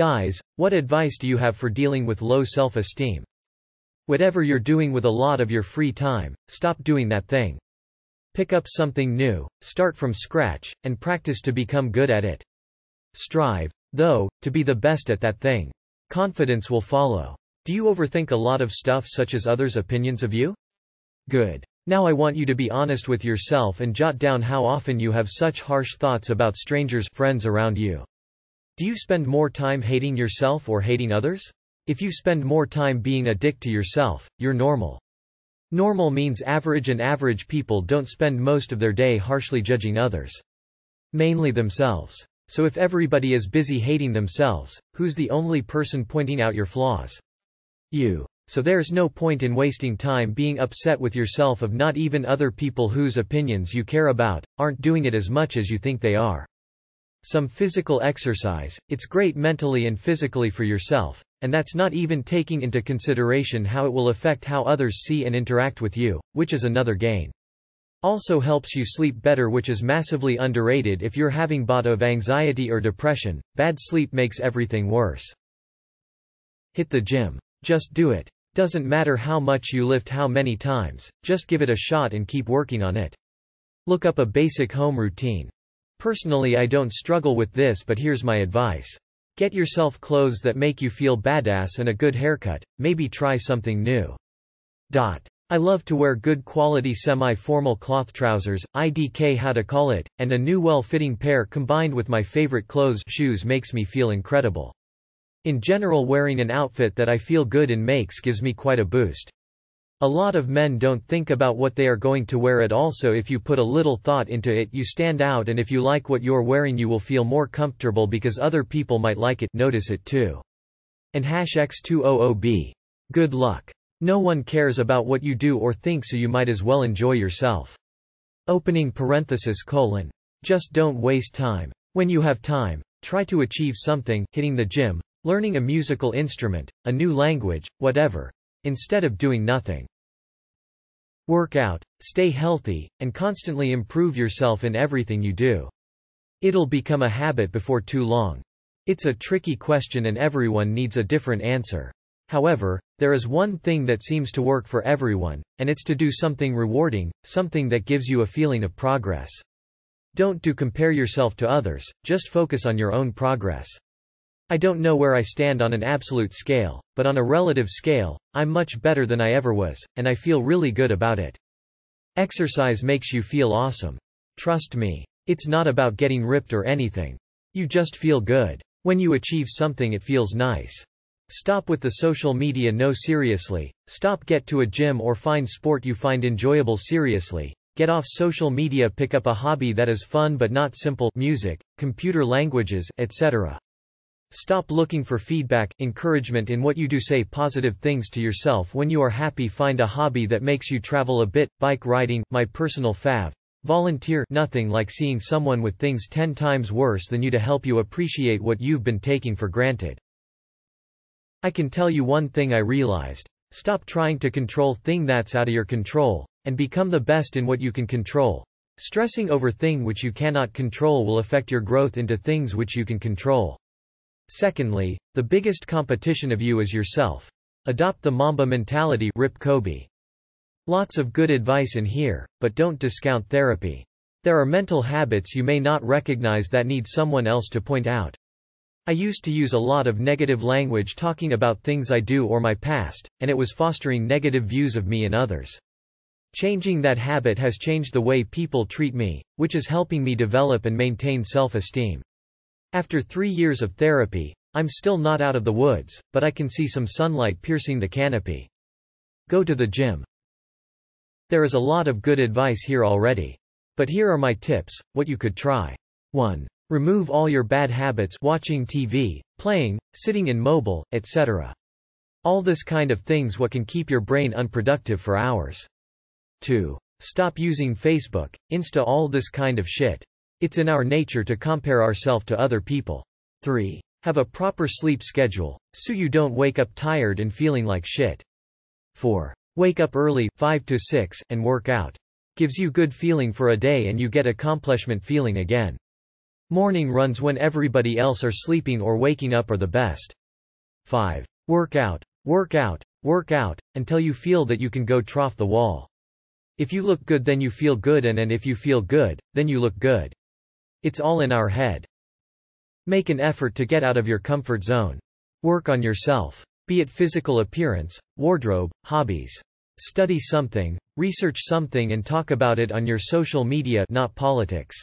Guys, what advice do you have for dealing with low self-esteem? Whatever you're doing with a lot of your free time, stop doing that thing. Pick up something new, start from scratch, and practice to become good at it. Strive, though, to be the best at that thing. Confidence will follow. Do you overthink a lot of stuff such as others' opinions of you? Good. Now I want you to be honest with yourself and jot down how often you have such harsh thoughts about strangers, friends around you. Do you spend more time hating yourself or hating others? If you spend more time being a dick to yourself, you're normal. Normal means average and average people don't spend most of their day harshly judging others. Mainly themselves. So if everybody is busy hating themselves, who's the only person pointing out your flaws? You. So there's no point in wasting time being upset with yourself of not even other people whose opinions you care about, aren't doing it as much as you think they are some physical exercise, it's great mentally and physically for yourself, and that's not even taking into consideration how it will affect how others see and interact with you, which is another gain. Also helps you sleep better which is massively underrated if you're having bout of anxiety or depression, bad sleep makes everything worse. Hit the gym. Just do it. Doesn't matter how much you lift how many times, just give it a shot and keep working on it. Look up a basic home routine. Personally I don't struggle with this but here's my advice. Get yourself clothes that make you feel badass and a good haircut, maybe try something new. Dot. I love to wear good quality semi-formal cloth trousers, IDK how to call it, and a new well-fitting pair combined with my favorite clothes shoes makes me feel incredible. In general wearing an outfit that I feel good in makes gives me quite a boost. A lot of men don't think about what they are going to wear at all so if you put a little thought into it you stand out and if you like what you're wearing you will feel more comfortable because other people might like it notice it too. And hash X200B. Good luck. No one cares about what you do or think so you might as well enjoy yourself. Opening parenthesis colon. Just don't waste time. When you have time, try to achieve something, hitting the gym, learning a musical instrument, a new language, whatever, instead of doing nothing. Work out, stay healthy, and constantly improve yourself in everything you do. It'll become a habit before too long. It's a tricky question and everyone needs a different answer. However, there is one thing that seems to work for everyone, and it's to do something rewarding, something that gives you a feeling of progress. Don't do compare yourself to others, just focus on your own progress. I don't know where I stand on an absolute scale, but on a relative scale, I'm much better than I ever was, and I feel really good about it. Exercise makes you feel awesome. Trust me. It's not about getting ripped or anything. You just feel good. When you achieve something it feels nice. Stop with the social media no seriously, stop get to a gym or find sport you find enjoyable seriously, get off social media pick up a hobby that is fun but not simple music, computer languages, etc. Stop looking for feedback, encouragement in what you do say positive things to yourself when you are happy find a hobby that makes you travel a bit, bike riding, my personal fav. Volunteer nothing like seeing someone with things ten times worse than you to help you appreciate what you've been taking for granted. I can tell you one thing I realized. Stop trying to control thing that's out of your control, and become the best in what you can control. Stressing over thing which you cannot control will affect your growth into things which you can control. Secondly, the biggest competition of you is yourself. Adopt the Mamba mentality Rip Kobe. Lots of good advice in here, but don't discount therapy. There are mental habits you may not recognize that need someone else to point out. I used to use a lot of negative language talking about things I do or my past, and it was fostering negative views of me and others. Changing that habit has changed the way people treat me, which is helping me develop and maintain self-esteem. After three years of therapy, I'm still not out of the woods, but I can see some sunlight piercing the canopy. Go to the gym. There is a lot of good advice here already. But here are my tips, what you could try. 1. Remove all your bad habits watching TV, playing, sitting in mobile, etc. All this kind of things what can keep your brain unproductive for hours. 2. Stop using Facebook, Insta all this kind of shit. It's in our nature to compare ourselves to other people. 3. Have a proper sleep schedule, so you don't wake up tired and feeling like shit. 4. Wake up early, 5 to 6, and work out. Gives you good feeling for a day and you get accomplishment feeling again. Morning runs when everybody else are sleeping or waking up are the best. 5. Work out, work out, work out, until you feel that you can go trough the wall. If you look good then you feel good and and if you feel good, then you look good. It's all in our head. Make an effort to get out of your comfort zone. Work on yourself. Be it physical appearance, wardrobe, hobbies. Study something, research something and talk about it on your social media not politics.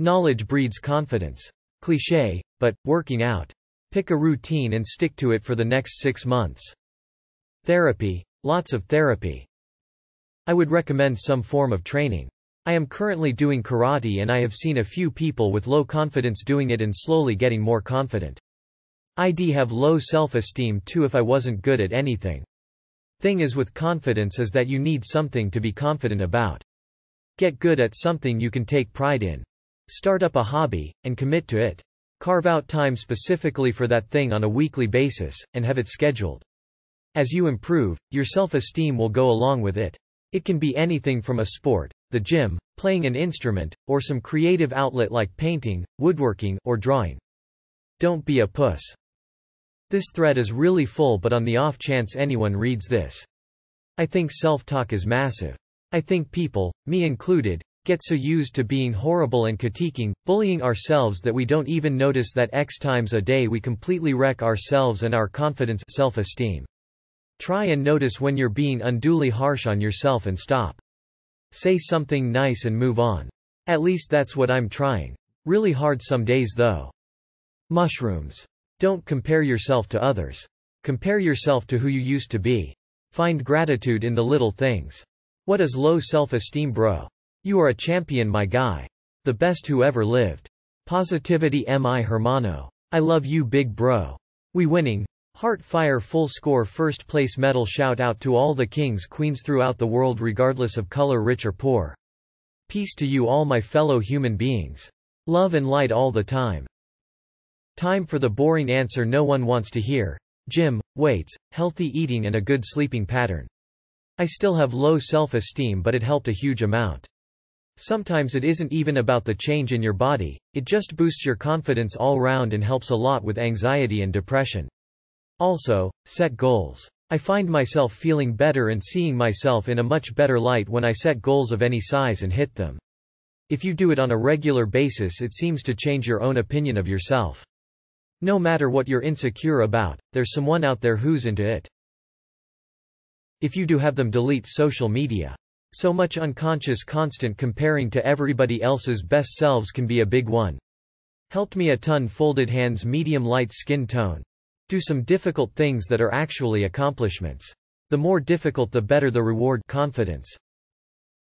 Knowledge breeds confidence. Cliché, but, working out. Pick a routine and stick to it for the next six months. Therapy. Lots of therapy. I would recommend some form of training. I am currently doing karate and I have seen a few people with low confidence doing it and slowly getting more confident. I'd have low self-esteem too if I wasn't good at anything. Thing is with confidence is that you need something to be confident about. Get good at something you can take pride in. Start up a hobby, and commit to it. Carve out time specifically for that thing on a weekly basis, and have it scheduled. As you improve, your self-esteem will go along with it. It can be anything from a sport, the gym, playing an instrument, or some creative outlet like painting, woodworking, or drawing. Don't be a puss. This thread is really full but on the off chance anyone reads this. I think self-talk is massive. I think people, me included, get so used to being horrible and critiquing, bullying ourselves that we don't even notice that X times a day we completely wreck ourselves and our confidence self-esteem. Try and notice when you're being unduly harsh on yourself and stop. Say something nice and move on. At least that's what I'm trying. Really hard some days though. Mushrooms. Don't compare yourself to others. Compare yourself to who you used to be. Find gratitude in the little things. What is low self-esteem bro? You are a champion my guy. The best who ever lived. Positivity mi hermano. I love you big bro. We winning, Heart Fire Full Score First Place Medal Shout out to all the kings queens throughout the world regardless of color rich or poor. Peace to you all my fellow human beings. Love and light all the time. Time for the boring answer no one wants to hear. Gym, weights, healthy eating and a good sleeping pattern. I still have low self-esteem but it helped a huge amount. Sometimes it isn't even about the change in your body, it just boosts your confidence all round and helps a lot with anxiety and depression. Also, set goals. I find myself feeling better and seeing myself in a much better light when I set goals of any size and hit them. If you do it on a regular basis, it seems to change your own opinion of yourself. No matter what you're insecure about, there's someone out there who's into it. If you do have them, delete social media. So much unconscious constant comparing to everybody else's best selves can be a big one. Helped me a ton folded hands medium light skin tone. Do some difficult things that are actually accomplishments. The more difficult the better the reward confidence.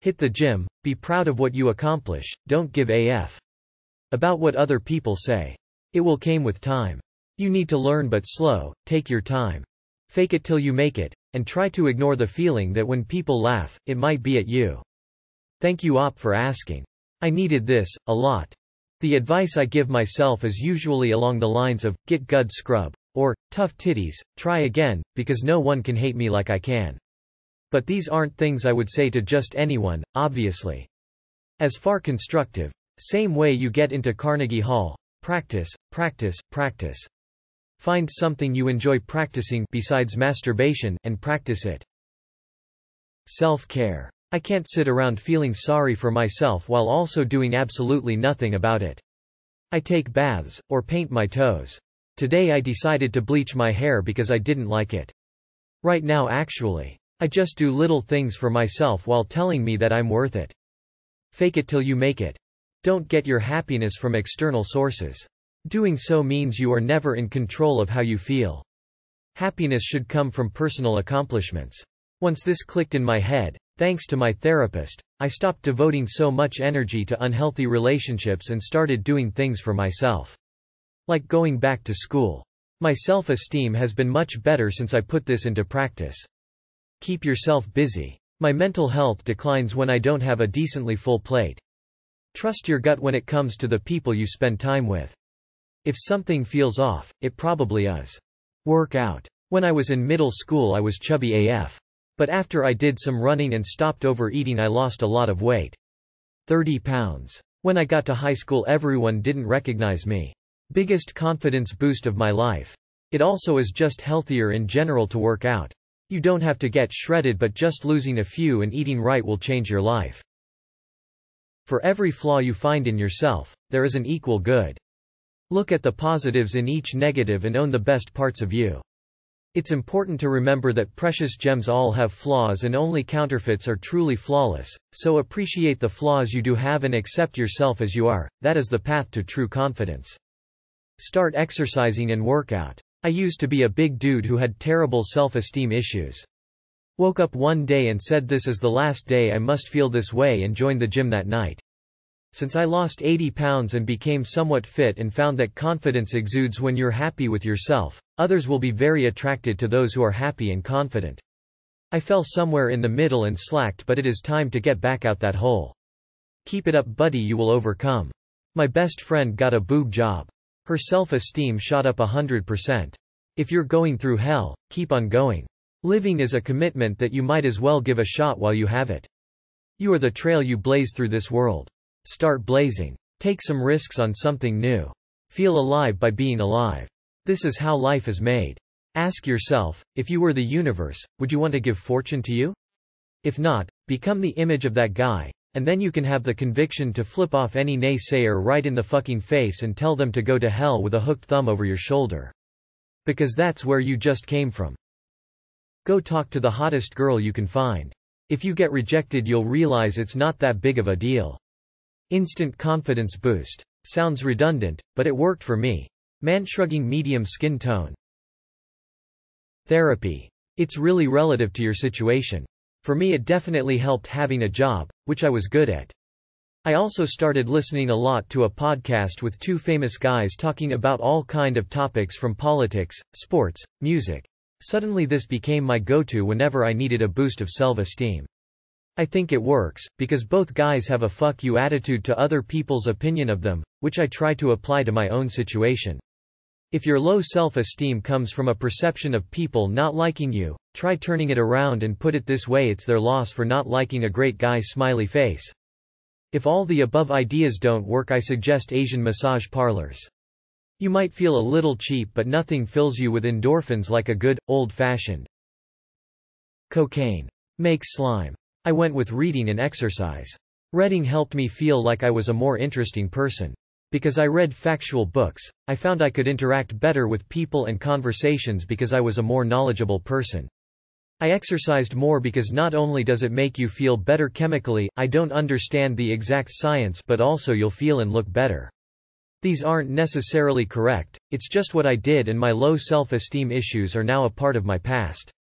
Hit the gym, be proud of what you accomplish, don't give AF. About what other people say. It will came with time. You need to learn but slow, take your time. Fake it till you make it, and try to ignore the feeling that when people laugh, it might be at you. Thank you op for asking. I needed this, a lot. The advice I give myself is usually along the lines of, get good scrub. Or, tough titties, try again, because no one can hate me like I can. But these aren't things I would say to just anyone, obviously. As far constructive, same way you get into Carnegie Hall, practice, practice, practice. Find something you enjoy practicing besides masturbation, and practice it. Self-care. I can't sit around feeling sorry for myself while also doing absolutely nothing about it. I take baths, or paint my toes. Today I decided to bleach my hair because I didn't like it. Right now actually. I just do little things for myself while telling me that I'm worth it. Fake it till you make it. Don't get your happiness from external sources. Doing so means you are never in control of how you feel. Happiness should come from personal accomplishments. Once this clicked in my head, thanks to my therapist, I stopped devoting so much energy to unhealthy relationships and started doing things for myself. Like going back to school. My self-esteem has been much better since I put this into practice. Keep yourself busy. My mental health declines when I don't have a decently full plate. Trust your gut when it comes to the people you spend time with. If something feels off, it probably is. Work out. When I was in middle school I was chubby AF. But after I did some running and stopped overeating I lost a lot of weight. 30 pounds. When I got to high school everyone didn't recognize me. Biggest confidence boost of my life. It also is just healthier in general to work out. You don't have to get shredded but just losing a few and eating right will change your life. For every flaw you find in yourself, there is an equal good. Look at the positives in each negative and own the best parts of you. It's important to remember that precious gems all have flaws and only counterfeits are truly flawless, so appreciate the flaws you do have and accept yourself as you are, that is the path to true confidence. Start exercising and workout. I used to be a big dude who had terrible self-esteem issues. Woke up one day and said this is the last day I must feel this way and joined the gym that night. Since I lost 80 pounds and became somewhat fit and found that confidence exudes when you're happy with yourself, others will be very attracted to those who are happy and confident. I fell somewhere in the middle and slacked but it is time to get back out that hole. Keep it up buddy you will overcome. My best friend got a boob job. Her self-esteem shot up 100%. If you're going through hell, keep on going. Living is a commitment that you might as well give a shot while you have it. You are the trail you blaze through this world. Start blazing. Take some risks on something new. Feel alive by being alive. This is how life is made. Ask yourself, if you were the universe, would you want to give fortune to you? If not, become the image of that guy, and then you can have the conviction to flip off any naysayer right in the fucking face and tell them to go to hell with a hooked thumb over your shoulder. Because that's where you just came from. Go talk to the hottest girl you can find. If you get rejected you'll realize it's not that big of a deal. Instant confidence boost. Sounds redundant, but it worked for me. Man shrugging medium skin tone. Therapy. It's really relative to your situation for me it definitely helped having a job, which I was good at. I also started listening a lot to a podcast with two famous guys talking about all kind of topics from politics, sports, music. Suddenly this became my go-to whenever I needed a boost of self-esteem. I think it works, because both guys have a fuck you attitude to other people's opinion of them, which I try to apply to my own situation. If your low self-esteem comes from a perception of people not liking you, try turning it around and put it this way it's their loss for not liking a great guy smiley face. If all the above ideas don't work I suggest Asian massage parlors. You might feel a little cheap but nothing fills you with endorphins like a good, old-fashioned. Cocaine. Makes slime. I went with reading and exercise. Reading helped me feel like I was a more interesting person. Because I read factual books, I found I could interact better with people and conversations because I was a more knowledgeable person. I exercised more because not only does it make you feel better chemically, I don't understand the exact science but also you'll feel and look better. These aren't necessarily correct, it's just what I did and my low self-esteem issues are now a part of my past.